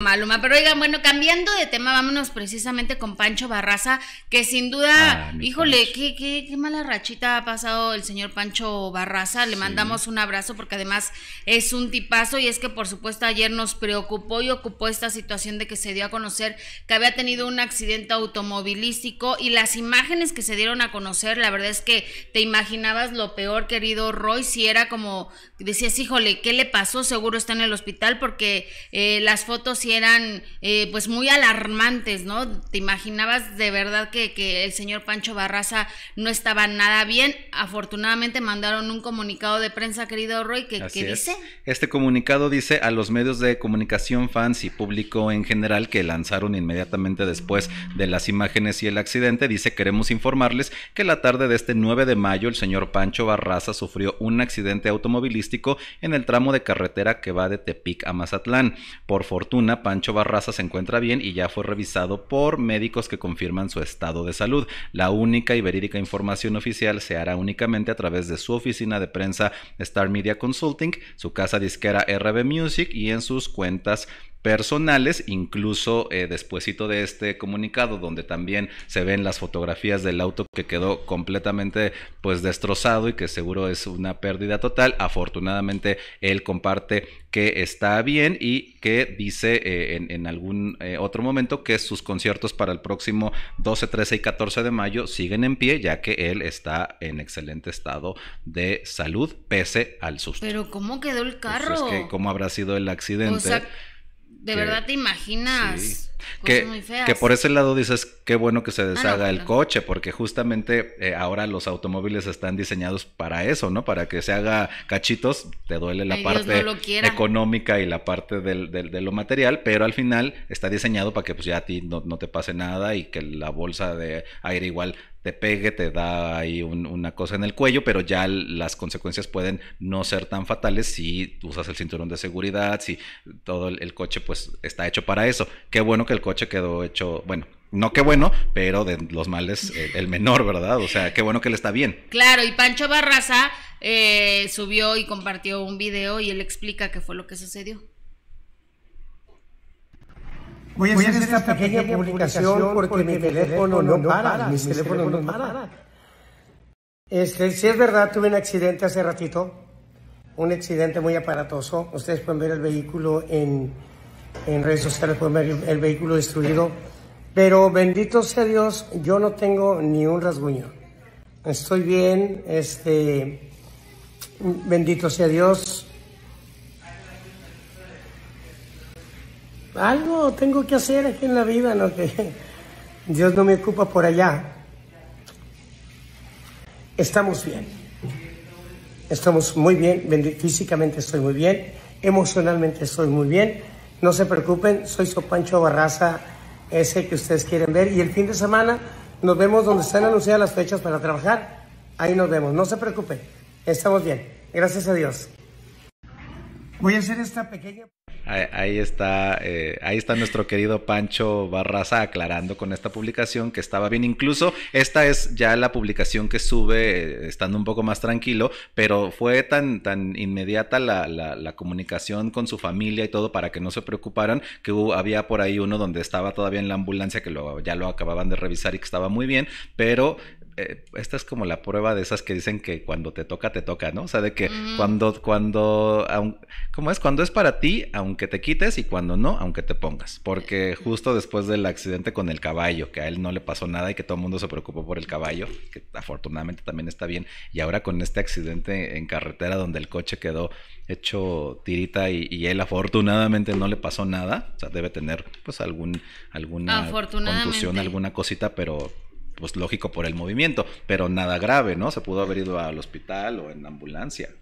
Maluma, pero oigan, bueno, cambiando de tema, vámonos precisamente con Pancho Barraza, que sin duda, ah, híjole, qué, qué, mala rachita ha pasado el señor Pancho Barraza, le mandamos un abrazo porque además es un tipazo y es que por supuesto ayer nos preocupó y ocupó esta situación de que se dio a conocer que había tenido un accidente automovilístico y las imágenes que se dieron a conocer, la verdad es que te imaginabas lo peor, querido Roy, si era como, decías, híjole, ¿qué le pasó? Seguro está en el hospital porque eh, las fotos eran eh, pues muy alarmantes, ¿no? Te imaginabas de verdad que, el señor Pancho Barraza no estaba nada bien. Afortunadamente mandaron un comunicado de prensa, querido Roy, que, ¿qué dice? Este comunicado dice a los medios de comunicación fans y público en general que lanzaron inmediatamente después de las imágenes y el accidente, dice queremos informarles que la tarde de este 9 de mayo el señor Pancho Barraza sufrió un accidente automovilístico en el tramo de carretera que va de Tepic a Mazatlán. Por fortuna, Pancho Barraza se encuentra bien y ya fue revisado por médicos que confirman su estado de salud. La única y verídica información oficial se hará únicamente a través de su oficina de prensa Star Media Consulting, su casa disquera RB Music y en sus cuentas personales, incluso eh, despuésito despuesito de este comunicado, donde también se ven las fotografías del auto que quedó completamente pues destrozado y que seguro es una pérdida total. Afortunadamente él comparte que está bien y que dice eh, en, algún eh, otro momento que sus conciertos para el próximo 12, 13 y 14 de mayo siguen en pie, ya que él está en excelente estado de salud, pese al susto. Pero ¿cómo quedó el pues carro? ¿Cómo habrá sido el accidente? De verdad te imaginas. Que, por ese lado dices, qué bueno que se ah, deshaga el coche, porque justamente eh, ahora los automóviles están diseñados para eso, ¿no? Para que se haga cachitos, te duele la parte económica y la parte de lo material, pero al final está diseñado para que pues ya a ti no te pase nada y que la bolsa de aire igual te pegue, te da ahí una cosa en el cuello, pero ya las consecuencias pueden no ser tan fatales si usas el cinturón de seguridad, si todo el, el, coche pues está hecho para eso. Qué bueno que el coche quedó hecho, bueno, no qué bueno, pero de los males eh, el, menor, ¿verdad? O sea, qué bueno que él está bien. Claro, y Pancho Barraza eh, subió y compartió un video y él explica qué fue lo que sucedió. Voy a hacer, esta pequeña, publicación porque, mi teléfono, no, para, mi teléfono no para. Este, si es verdad, tuve un accidente hace ratito, un accidente muy aparatoso. Ustedes pueden ver el vehículo en en redes sociales pueden ver el vehículo destruido, pero bendito sea Dios, yo no tengo ni un rasguño. Estoy bien, este, bendito sea Dios. Algo tengo que hacer aquí en la vida, ¿no? Que Dios no me ocupa por allá. Estamos bien. Estamos muy bien, físicamente estoy muy bien, emocionalmente estoy muy bien no se preocupen, soy Sopancho Barraza, ese que ustedes quieren ver. Y el fin de semana nos vemos donde están anunciadas las fechas para trabajar. Ahí nos vemos, no se preocupen, estamos bien. Gracias a Dios. Voy a hacer esta pequeña ahí, está, eh, ahí está nuestro querido Pancho Barraza aclarando con esta publicación que estaba bien. Incluso esta es ya la publicación que sube eh, estando un poco más tranquilo, pero fue tan, tan inmediata la, comunicación con su familia y todo para que no se preocuparan que había por ahí uno donde estaba todavía en la ambulancia que lo, ya lo acababan de revisar y que estaba muy bien, pero eh, esta es como la prueba de esas que dicen que cuando te toca, te toca, ¿no? O sea, de que mm. cuando, cuando, como ¿cómo es? Cuando es para ti, aunque te quites y cuando no, aunque te pongas. Porque justo después del accidente con el caballo, que a él no le pasó nada y que todo el mundo se preocupó por el caballo, que afortunadamente también está bien, y ahora con este accidente en carretera donde el coche quedó hecho tirita y, y él afortunadamente no le pasó nada, o sea, debe tener pues algún, alguna contusión, alguna cosita, pero pues lógico por el movimiento, pero nada grave, ¿no? Se pudo haber ido al hospital o en ambulancia.